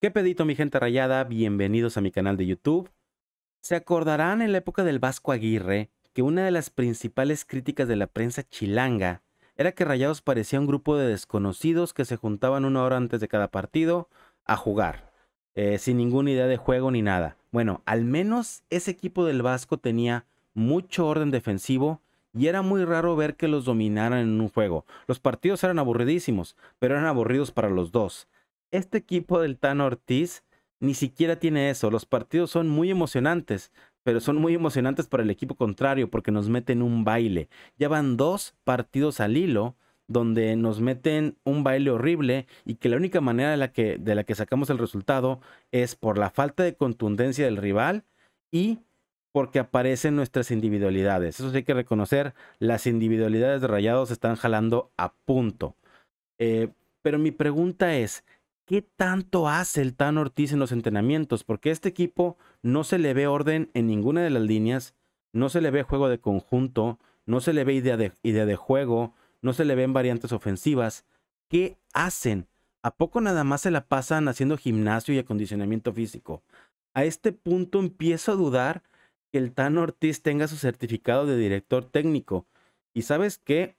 ¿Qué pedito mi gente rayada? Bienvenidos a mi canal de YouTube. Se acordarán en la época del Vasco Aguirre que una de las principales críticas de la prensa chilanga era que Rayados parecía un grupo de desconocidos que se juntaban una hora antes de cada partido a jugar, eh, sin ninguna idea de juego ni nada. Bueno, al menos ese equipo del Vasco tenía mucho orden defensivo y era muy raro ver que los dominaran en un juego. Los partidos eran aburridísimos, pero eran aburridos para los dos. Este equipo del Tan Ortiz ni siquiera tiene eso. Los partidos son muy emocionantes, pero son muy emocionantes para el equipo contrario porque nos meten un baile. Ya van dos partidos al hilo donde nos meten un baile horrible y que la única manera de la que, de la que sacamos el resultado es por la falta de contundencia del rival y porque aparecen nuestras individualidades. Eso sí hay que reconocer, las individualidades de Rayados están jalando a punto. Eh, pero mi pregunta es, ¿Qué tanto hace el Tano Ortiz en los entrenamientos? Porque a este equipo no se le ve orden en ninguna de las líneas, no se le ve juego de conjunto, no se le ve idea de, idea de juego, no se le ven variantes ofensivas. ¿Qué hacen? ¿A poco nada más se la pasan haciendo gimnasio y acondicionamiento físico? A este punto empiezo a dudar que el Tano Ortiz tenga su certificado de director técnico. Y sabes qué?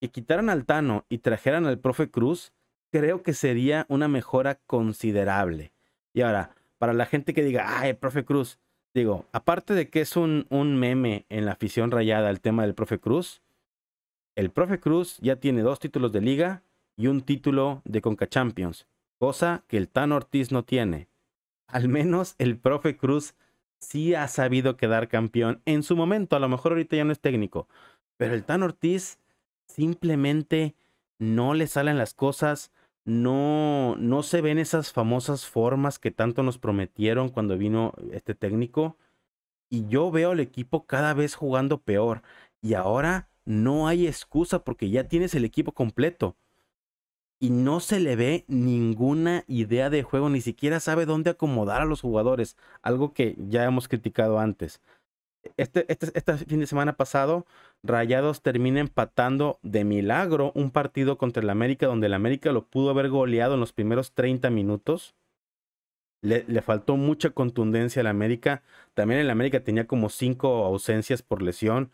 Que quitaran al Tano y trajeran al profe Cruz creo que sería una mejora considerable. Y ahora, para la gente que diga, ay, profe Cruz, digo, aparte de que es un, un meme en la afición rayada el tema del profe Cruz, el profe Cruz ya tiene dos títulos de liga y un título de CONCACHAMPIONS, cosa que el Tan Ortiz no tiene. Al menos el profe Cruz sí ha sabido quedar campeón en su momento, a lo mejor ahorita ya no es técnico, pero el Tan Ortiz simplemente no le salen las cosas, no, no se ven esas famosas formas que tanto nos prometieron cuando vino este técnico. Y yo veo al equipo cada vez jugando peor. Y ahora no hay excusa porque ya tienes el equipo completo. Y no se le ve ninguna idea de juego, ni siquiera sabe dónde acomodar a los jugadores, algo que ya hemos criticado antes. Este, este, este, fin de semana pasado, Rayados termina empatando de milagro un partido contra el América, donde el América lo pudo haber goleado en los primeros 30 minutos. Le, le faltó mucha contundencia al América. También el América tenía como cinco ausencias por lesión.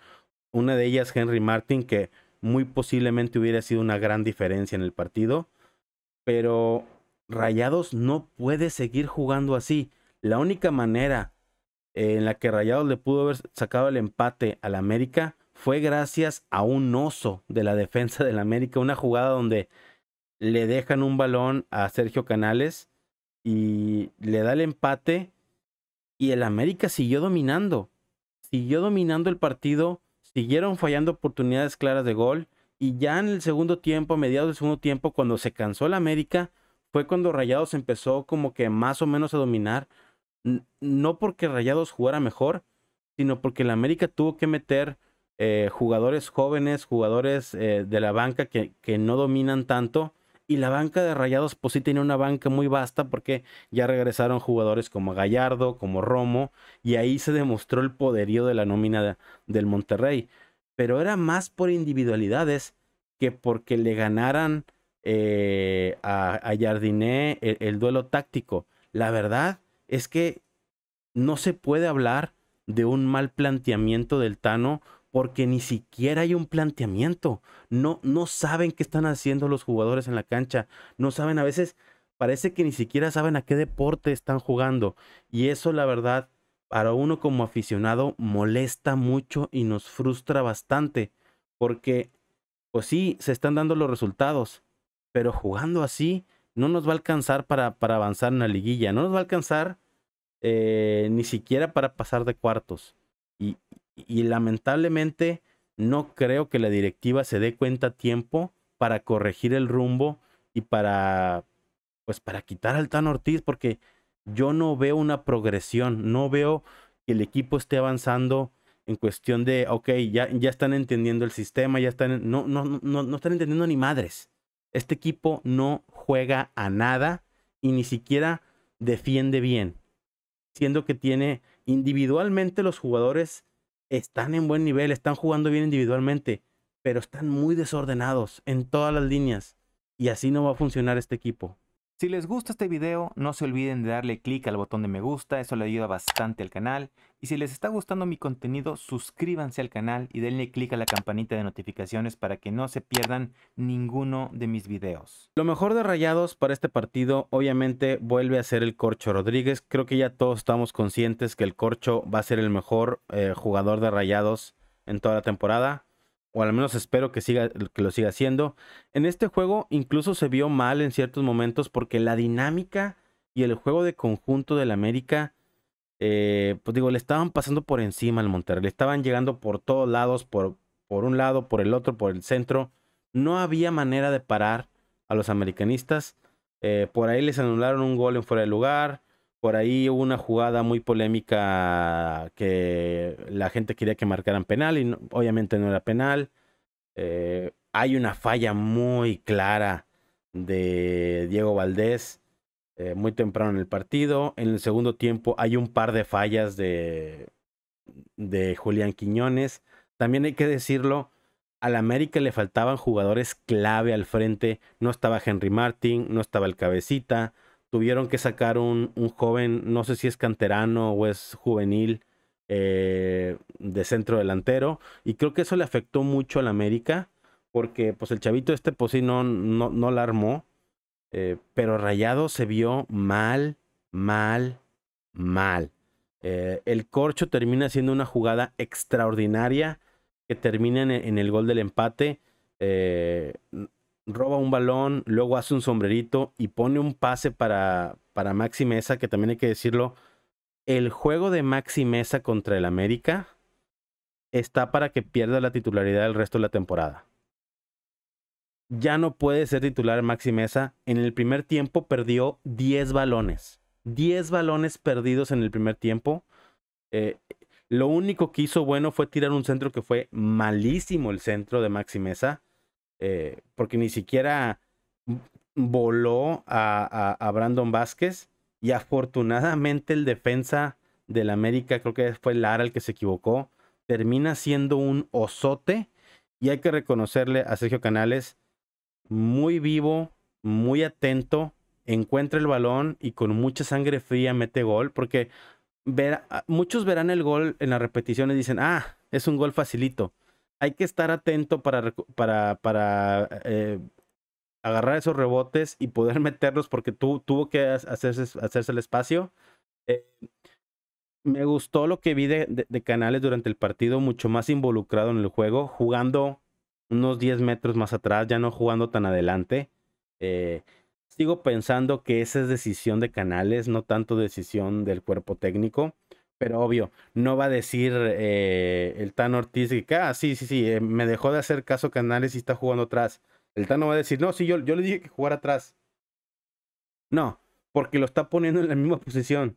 Una de ellas, Henry Martin, que muy posiblemente hubiera sido una gran diferencia en el partido. Pero Rayados no puede seguir jugando así. La única manera en la que Rayados le pudo haber sacado el empate al América fue gracias a un oso de la defensa del América, una jugada donde le dejan un balón a Sergio Canales y le da el empate y el América siguió dominando, siguió dominando el partido, siguieron fallando oportunidades claras de gol y ya en el segundo tiempo, a mediados del segundo tiempo, cuando se cansó el América, fue cuando Rayados empezó como que más o menos a dominar, no porque Rayados jugara mejor, sino porque la América tuvo que meter eh, jugadores jóvenes, jugadores eh, de la banca que, no dominan tanto. Y la banca de Rayados, pues sí tiene una banca muy vasta porque ya regresaron jugadores como Gallardo, como Romo, y ahí se demostró el poderío de la nómina del Monterrey. Pero era más por individualidades que porque le ganaran eh, a, Jardiné el duelo táctico. La verdad, es que no se puede hablar de un mal planteamiento del Tano porque ni siquiera hay un planteamiento. No, no saben qué están haciendo los jugadores en la cancha. No saben, a veces parece que ni siquiera saben a qué deporte están jugando. Y eso, la verdad, para uno como aficionado molesta mucho y nos frustra bastante. Porque, pues sí, se están dando los resultados. Pero jugando así, no nos va a alcanzar para, para avanzar en la liguilla, no nos va a alcanzar eh, ni siquiera para pasar de cuartos. Y, lamentablemente no creo que la directiva se dé cuenta a tiempo para corregir el rumbo y para pues para quitar al Tan Ortiz porque yo no veo una progresión, no veo que el equipo esté avanzando en cuestión de, ok, ya, ya están entendiendo el sistema, ya están, no, no, no están entendiendo ni madres. Este equipo no juega a nada y ni siquiera defiende bien. Siendo que tiene individualmente los jugadores están en buen nivel, están jugando bien individualmente, pero están muy desordenados en todas las líneas. Y así no va a funcionar este equipo. Si les gusta este video, no se olviden de darle clic al botón de me gusta, eso le ayuda bastante al canal. Y si les está gustando mi contenido, suscríbanse al canal y denle clic a la campanita de notificaciones para que no se pierdan ninguno de mis videos. Lo mejor de Rayados para este partido, obviamente, vuelve a ser el Corcho Rodríguez. Creo que ya todos estamos conscientes que el Corcho va a ser el mejor eh, jugador de Rayados en toda la temporada o al menos espero que, siga, que lo siga haciendo. En este juego incluso se vio mal en ciertos momentos porque la dinámica y el juego de conjunto del América, eh, pues digo, le estaban pasando por encima al Monterrey, le estaban llegando por todos lados, por, por un lado, por el otro, por el centro. No había manera de parar a los americanistas. Eh, por ahí les anularon un gol en fuera de lugar. Por ahí hubo una jugada muy polémica que la gente quería que marcaran penal y obviamente no era penal. Eh, hay una falla muy clara de Diego Valdés eh, muy temprano en el partido. En el segundo tiempo hay un par de fallas de, de Julián Quiñones. También hay que decirlo, al América le faltaban jugadores clave al frente. No estaba Henry Martin, no estaba el Cabecita, tuvieron que sacar un, joven, no sé si es canterano o es juvenil, eh, de centro delantero. Y creo que eso le afectó mucho al América, porque pues el chavito este pues sí no, no, no la armó, eh, pero Rayado se vio mal, mal, mal. Eh, el corcho termina siendo una jugada extraordinaria que termina en, en el gol del empate roba un balón, luego hace un sombrerito y pone un pase para, para Maxi Mesa, que también hay que decirlo, el juego de Maxi Mesa contra el América está para que pierda la titularidad el resto de la temporada. Ya no puede ser titular Maxi Mesa. En el primer tiempo perdió 10 balones. 10 balones perdidos en el primer tiempo. Eh, lo único que hizo bueno fue tirar un centro que fue malísimo el centro de Maxi Mesa. Eh, porque ni siquiera voló a, Brandon Vázquez y afortunadamente el defensa del América, creo que fue Lara el que se equivocó, termina siendo un osote y hay que reconocerle a Sergio Canales muy vivo, muy atento, encuentra el balón y con mucha sangre fría mete gol, porque muchos verán el gol en las repeticiones y dicen, ah, es un gol facilito hay que estar atento para, para, para eh, agarrar esos rebotes y poder meterlos porque tuvo que hacerse, hacerse el espacio. Eh, me gustó lo que vi de, Canales durante el partido, mucho más involucrado en el juego, jugando unos 10 metros más atrás, ya no jugando tan adelante. Eh, sigo pensando que esa es decisión de Canales, no tanto decisión del cuerpo técnico. Pero obvio, no va a decir eh, el Tan Ortiz que, ah, sí, sí, sí, eh, me dejó de hacer caso Canales y está jugando atrás. El Tan no va a decir, no, sí, yo, yo le dije que jugara atrás. No, porque lo está poniendo en la misma posición.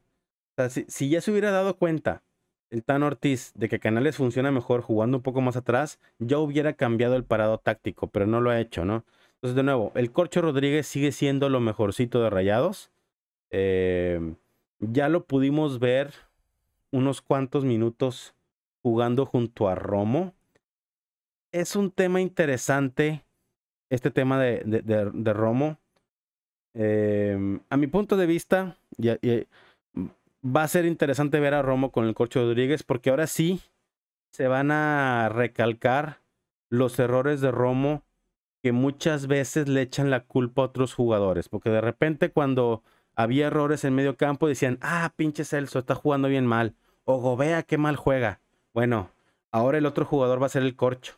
O sea, si, si ya se hubiera dado cuenta el Tan Ortiz de que Canales funciona mejor jugando un poco más atrás, ya hubiera cambiado el parado táctico, pero no lo ha hecho, ¿no? Entonces, de nuevo, el Corcho Rodríguez sigue siendo lo mejorcito de Rayados. Eh, ya lo pudimos ver unos cuantos minutos jugando junto a Romo. Es un tema interesante, este tema de, de, de, Romo. Em, a mi punto de vista, mm, va a ser interesante ver a Romo con el Corcho Rodríguez, porque ahora sí se van a recalcar los errores de Romo que muchas veces le echan la culpa a otros jugadores, porque de repente cuando había errores en medio campo, y decían, ah, pinche Celso, está jugando bien mal. O Gobea, qué mal juega. Bueno, ahora el otro jugador va a ser el corcho.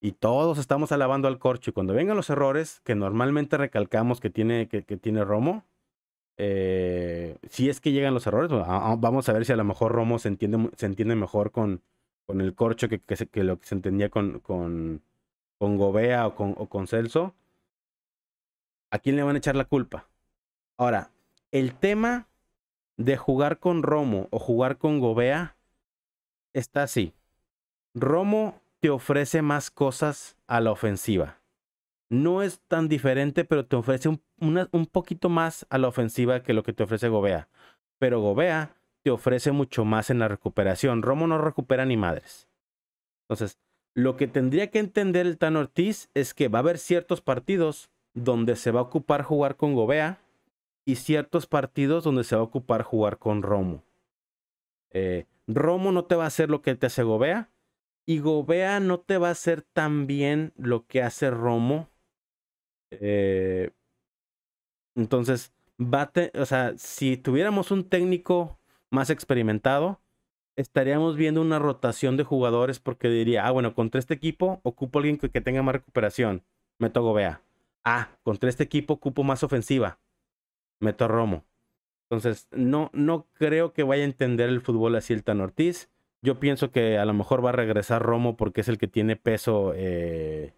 Y todos estamos alabando al corcho. Y cuando vengan los errores, que normalmente recalcamos que tiene, que, tiene Romo, eh, si es que llegan los errores, ah, ah, vamos a ver si a lo mejor Romo se entiende, se entiende mejor con, con el corcho que, lo que se entendía con, con, con Gobea o con, o con Celso. ¿A quién le van a echar la culpa? Ahora, el tema de jugar con Romo o jugar con Gobea está así. Romo te ofrece más cosas a la ofensiva. No es tan diferente, pero te ofrece un, un poquito más a la ofensiva que lo que te ofrece Gobea. Pero Gobea te ofrece mucho más en la recuperación. Romo no recupera ni madres. Entonces, lo que tendría que entender el Tan Ortiz es que va a haber ciertos partidos donde se va a ocupar jugar con Gobea y ciertos partidos donde se va a ocupar jugar con Romo. Eh, Romo no te va a hacer lo que te hace Gobea y Gobea no te va a hacer tan bien lo que hace Romo. Eh, entonces, bate, o sea, si tuviéramos un técnico más experimentado, estaríamos viendo una rotación de jugadores porque diría, ah, bueno, contra este equipo ocupo a alguien que, que tenga más recuperación, meto a Gobea. Ah, contra este equipo ocupo más ofensiva, meto a Romo. Entonces, no, no creo que vaya a entender el fútbol así el Tan Ortiz. Yo pienso que a lo mejor va a regresar Romo porque es el que tiene peso eh,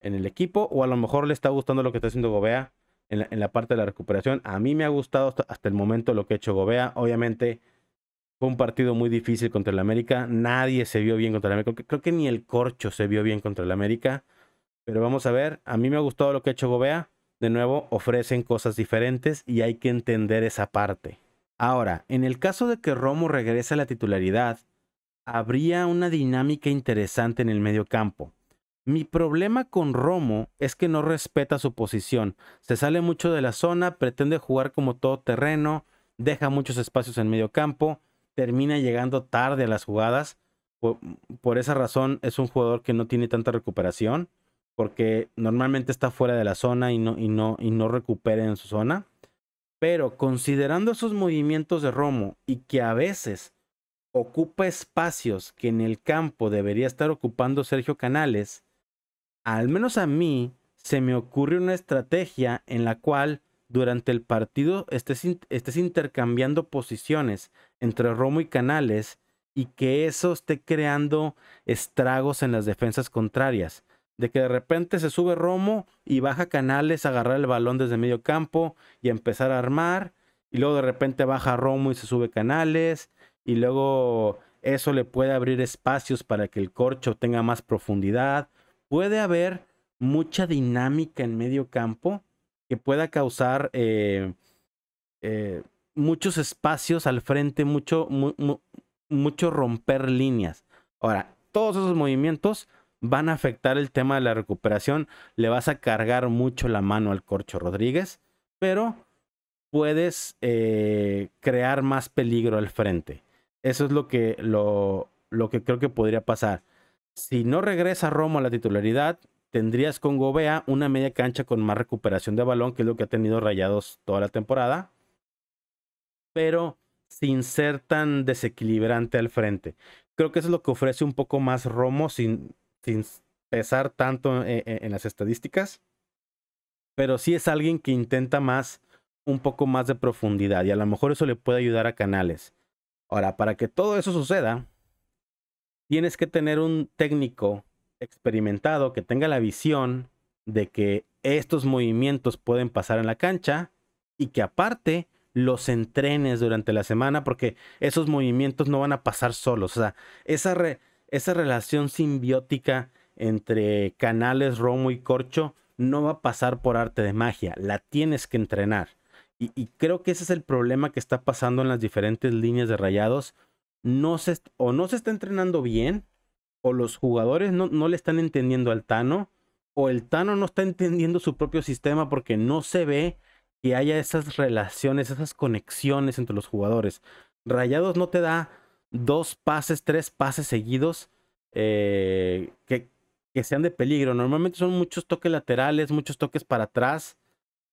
en el equipo. O a lo mejor le está gustando lo que está haciendo Gobea en la, parte de la recuperación. A mí me ha gustado hasta, el momento lo que ha hecho Gobea. Obviamente, fue un partido muy difícil contra el América. Nadie se vio bien contra el América. Creo, creo que ni el corcho se vio bien contra el América. Pero vamos a ver. A mí me ha gustado lo que ha hecho Gobea de nuevo, ofrecen cosas diferentes y hay que entender esa parte. Ahora, en el caso de que Romo regrese a la titularidad, habría una dinámica interesante en el medio campo. Mi problema con Romo es que no respeta su posición, se sale mucho de la zona, pretende jugar como todo terreno, deja muchos espacios en medio campo, termina llegando tarde a las jugadas, por esa razón es un jugador que no tiene tanta recuperación porque normalmente está fuera de la zona y no, y no, y no recupera en su zona. Pero considerando esos movimientos de Romo y que a veces ocupa espacios que en el campo debería estar ocupando Sergio Canales, al menos a mí se me ocurre una estrategia en la cual durante el partido estés intercambiando posiciones entre Romo y Canales y que eso esté creando estragos en las defensas contrarias de que de repente se sube Romo y baja Canales a agarrar el balón desde medio campo y empezar a armar. Y luego de repente baja Romo y se sube Canales. Y luego eso le puede abrir espacios para que el corcho tenga más profundidad. Puede haber mucha dinámica en medio campo que pueda causar eh, eh, muchos espacios al frente, mucho, mucho romper líneas. Ahora, todos esos movimientos van a afectar el tema de la recuperación. Le vas a cargar mucho la mano al Corcho Rodríguez, pero puedes eh, crear más peligro al frente. Eso es lo que, lo, lo que creo que podría pasar. Si no regresa Romo a la titularidad, tendrías con Gobea una media cancha con más recuperación de balón, que es lo que ha tenido Rayados toda la temporada, pero sin ser tan desequilibrante al frente. Creo que eso es lo que ofrece un poco más Romo sin, sin pesar tanto e-, e-, en, las estadísticas, pero sí es alguien que intenta más, un poco más de profundidad y a lo mejor eso le puede ayudar a Canales. Ahora, para que todo eso suceda, tienes que tener un técnico experimentado que tenga la visión de que estos movimientos pueden pasar en la cancha y que aparte los entrenes durante la semana porque esos movimientos no van a pasar solos. O sea, esa re esa relación simbiótica entre canales, romo y corcho no va a pasar por arte de magia, la tienes que entrenar. Y, creo que ese es el problema que está pasando en las diferentes líneas de rayados. No o no se está entrenando bien, o los jugadores no, no le están entendiendo al Tano, o el Tano no está entendiendo su propio sistema porque no se ve que haya esas relaciones, esas conexiones entre los jugadores. Rayados no te da dos pases, tres pases seguidos eh, que, sean de peligro. Normalmente son muchos toques laterales, muchos toques para atrás,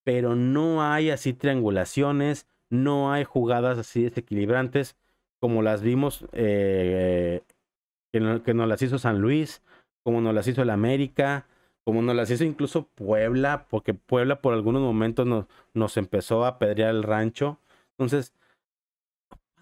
pero no hay así triangulaciones, no hay jugadas así desequilibrantes como las vimos eh, que, nos las hizo San Luis, como nos las hizo el América, como nos las hizo incluso Puebla, porque Puebla por algunos momentos nos, nos empezó a pedrear el rancho. Entonces,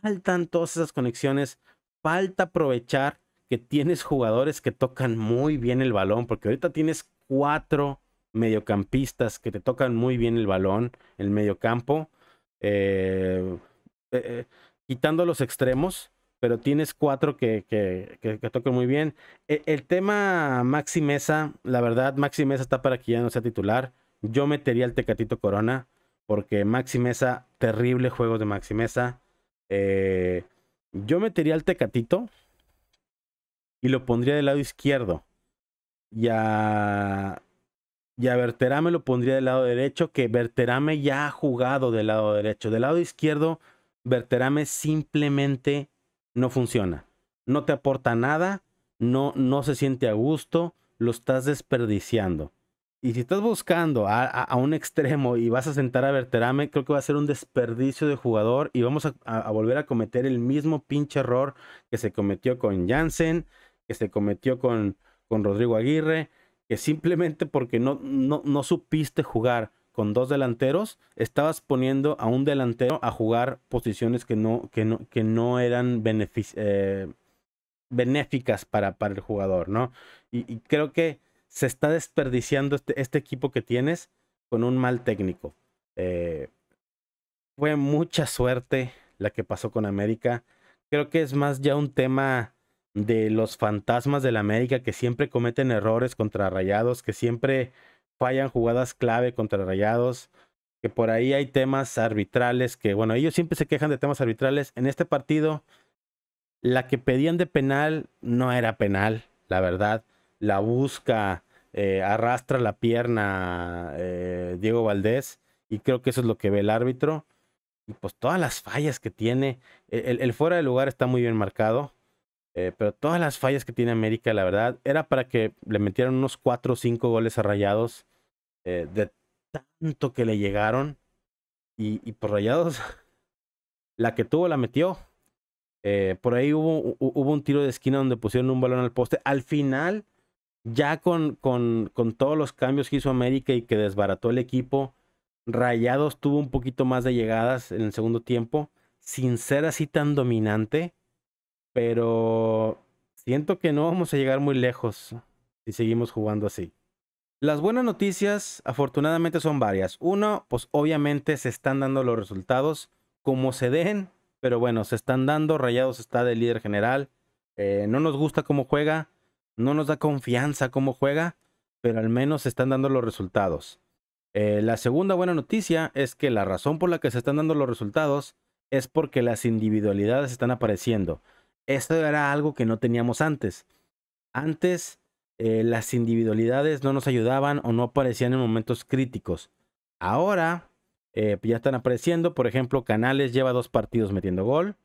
faltan todas esas conexiones, falta aprovechar que tienes jugadores que tocan muy bien el balón, porque ahorita tienes cuatro mediocampistas que te tocan muy bien el balón, el mediocampo, eh, eh, quitando los extremos, pero tienes cuatro que, que, tocan muy bien. El, el, tema Maxi Mesa, la verdad, Maxi Mesa está para que ya no sea titular. Yo metería al Tecatito Corona, porque Maxi Mesa, terrible juego de Maxi Mesa. Eh, yo metería el Tecatito y lo pondría del lado izquierdo. Y a, verterame lo pondría del lado derecho, que verterame ya ha jugado del lado derecho. Del lado izquierdo, verterame simplemente no funciona. No te aporta nada, no, no se siente a gusto, lo estás desperdiciando. Y si estás buscando a, un extremo y vas a sentar a Verterame, creo que va a ser un desperdicio de jugador y vamos a, volver a cometer el mismo pinche error que se cometió con Jansen, que se cometió con, con Rodrigo Aguirre, que simplemente porque no, no, no supiste jugar con dos delanteros, estabas poniendo a un delantero a jugar posiciones que no, que que no eran eh, benéficas para, para el jugador, ¿no? y creo que se está desperdiciando este, este, equipo que tienes con un mal técnico. Eh, fue mucha suerte la que pasó con América. Creo que es más ya un tema de los fantasmas de la América que siempre cometen errores contra Rayados, que siempre fallan jugadas clave contra Rayados, que por ahí hay temas arbitrales, que bueno, ellos siempre se quejan de temas arbitrales. En este partido, la que pedían de penal no era penal, la verdad la busca, eh, arrastra la pierna eh, Diego Valdés, y creo que eso es lo que ve el árbitro. Y pues todas las fallas que tiene, e-, el, fuera de lugar está muy bien marcado, eh, pero todas las fallas que tiene América, la verdad, era para que le metieran unos 4 o 5 goles a rayados de tanto que le llegaron. Y, por pues rayados, la que tuvo la metió. por ahí hubo, hubo, un tiro de esquina donde pusieron un balón al poste. Al final ya con, todos los cambios que hizo América y que desbarató el equipo, Rayados tuvo un poquito más de llegadas en el segundo tiempo, sin ser así tan dominante, pero siento que no vamos a llegar muy lejos si seguimos jugando así. Las buenas noticias afortunadamente son varias. Uno, pues obviamente se están dando los resultados como se den, pero bueno, se están dando, Rayados está de líder general, eh, no nos gusta cómo juega, no nos da confianza cómo juega, pero al menos se están dando los resultados. Eh, la segunda buena noticia es que la razón por la que se están dando los resultados es porque las individualidades están apareciendo. Esto era algo que no teníamos antes. Antes eh, las individualidades no nos ayudaban o no aparecían en momentos críticos. Ahora eh, ya están apareciendo. Por ejemplo, Canales lleva dos partidos metiendo gol.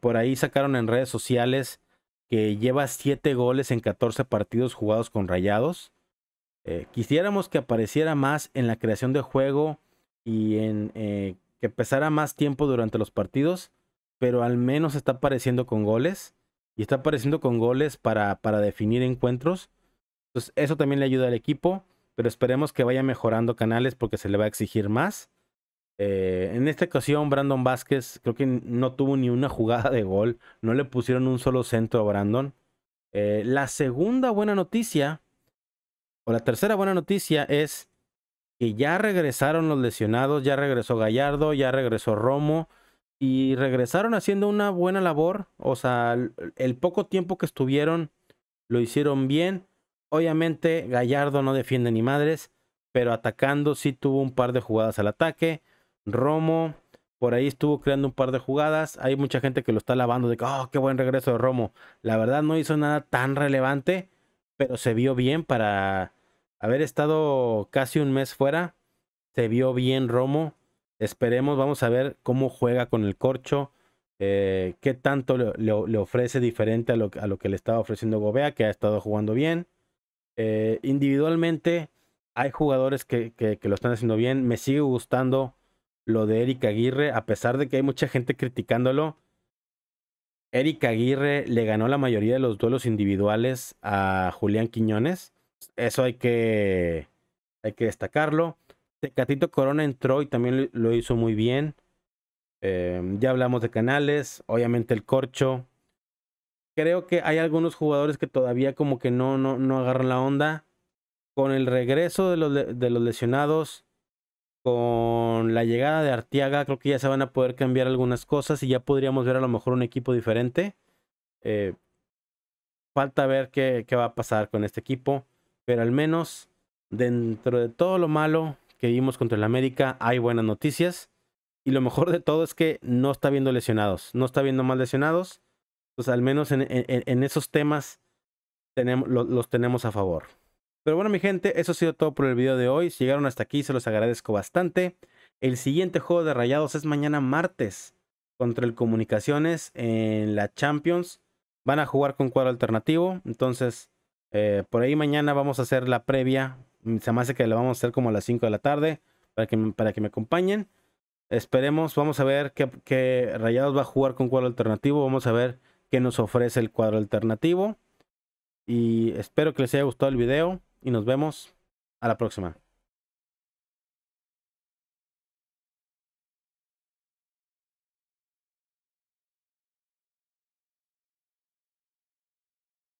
por ahí sacaron en redes sociales que lleva 7 goles en 14 partidos jugados con Rayados. Eh, quisiéramos que apareciera más en la creación de juego y en eh, que pesara más tiempo durante los partidos, pero al menos está apareciendo con goles y está apareciendo con goles para, para definir encuentros. Entonces eso también le ayuda al equipo, pero esperemos que vaya mejorando canales porque se le va a exigir más. Eh, en esta ocasión, Brandon Vázquez creo que no tuvo ni una jugada de gol. No le pusieron un solo centro a Brandon. Eh, la segunda buena noticia, o la tercera buena noticia, es que ya regresaron los lesionados. Ya regresó Gallardo, ya regresó Romo. Y regresaron haciendo una buena labor. O sea, el poco tiempo que estuvieron lo hicieron bien. Obviamente, Gallardo no defiende ni madres, pero atacando sí tuvo un par de jugadas al ataque. Romo. Por ahí estuvo creando un par de jugadas. Hay mucha gente que lo está lavando de que, oh, qué buen regreso de Romo. La verdad no hizo nada tan relevante, pero se vio bien para haber estado casi un mes fuera. Se vio bien Romo. Esperemos, vamos a ver cómo juega con el corcho. Eh, qué tanto le, ofrece diferente a lo, que le estaba ofreciendo Gobea, que ha estado jugando bien. Eh, individualmente, hay jugadores que, que, lo están haciendo bien. Me sigue gustando lo de Eric Aguirre, a pesar de que hay mucha gente criticándolo, Eric Aguirre le ganó la mayoría de los duelos individuales a Julián Quiñones. Eso hay que, hay que destacarlo. Tecatito Corona entró y también lo hizo muy bien. Em, ya hablamos de canales, obviamente el corcho. Creo que hay algunos jugadores que todavía como que no, no, no agarran la onda. Con el regreso de los, de los lesionados, con la llegada de Artiaga, creo que ya se van a poder cambiar algunas cosas y ya podríamos ver a lo mejor un equipo diferente. Eh, falta ver qué, va a pasar con este equipo, pero al menos dentro de todo lo malo que vimos contra el América, hay buenas noticias. Y lo mejor de todo es que no está viendo lesionados, no está viendo más lesionados. Pues al menos en, esos temas tenemos, los tenemos a favor. Pero bueno, mi gente, eso ha sido todo por el video de hoy. Si llegaron hasta aquí, se los agradezco bastante. El siguiente juego de Rayados es mañana martes contra el Comunicaciones en la Champions. Van a jugar con cuadro alternativo. Entonces, eh, por ahí mañana vamos a hacer la previa. Se me hace que la vamos a hacer como a las 5 de la tarde para que, para que me acompañen. Esperemos, vamos a ver qué, qué Rayados va a jugar con cuadro alternativo. Vamos a ver qué nos ofrece el cuadro alternativo. Y espero que les haya gustado el video y nos vemos a la próxima.